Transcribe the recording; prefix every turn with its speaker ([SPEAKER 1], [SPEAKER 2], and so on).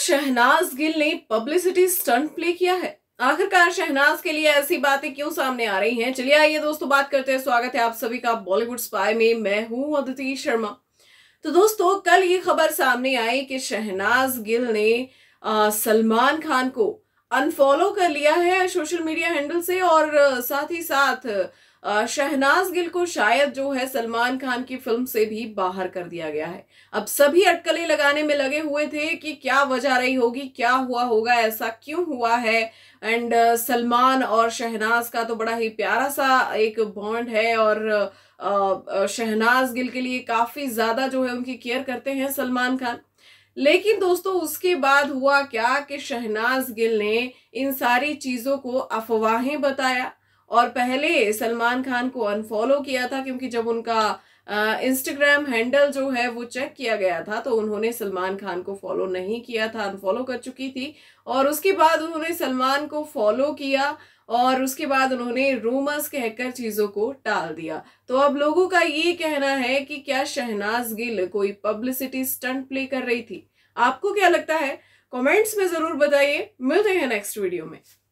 [SPEAKER 1] शहनाज गिल ने publicity stunt play किया है आखिरकार शहनाज के लिए ऐसी बातें क्यों सामने आ रही हैं चलिए आइए दोस्तों बात करते हैं स्वागत है आप सभी का बॉलीवुड स्पाई में मैं हूं अदिति शर्मा तो दोस्तों कल ये खबर सामने आई कि शहनाज गिल ने सलमान खान को अनफॉलो कर लिया है सोशल मीडिया हैंडल से और साथ ही साथ शहनाज गिल को शायद जो है सलमान खान की फिल्म से भी बाहर कर दिया गया है अब सभी अटकलें लगाने में लगे हुए थे कि क्या वजह रही होगी क्या हुआ होगा ऐसा क्यों हुआ है एंड सलमान और शहनाज का तो बड़ा ही प्यारा सा एक बॉन्ड है और शहनाज गिल के लिए काफ़ी ज़्यादा जो है उनकी केयर करते हैं सलमान खान लेकिन दोस्तों उसके बाद हुआ क्या कि शहनाज गिल ने इन सारी चीज़ों को अफवाहें बताया और पहले सलमान खान को अनफॉलो किया था क्योंकि जब उनका इंस्टाग्राम हैंडल जो है वो चेक किया गया था तो उन्होंने सलमान खान को फॉलो नहीं किया था अनफॉलो कर चुकी थी और उसके बाद उन्होंने सलमान को फॉलो किया और उसके बाद उन्होंने रूमर्स कहकर चीज़ों को टाल दिया तो अब लोगों का ये कहना है कि क्या शहनाज गिल कोई पब्लिसिटी स्टंट प्ले कर रही थी आपको क्या लगता है कमेंट्स में ज़रूर बताइए मिलते हैं नेक्स्ट वीडियो में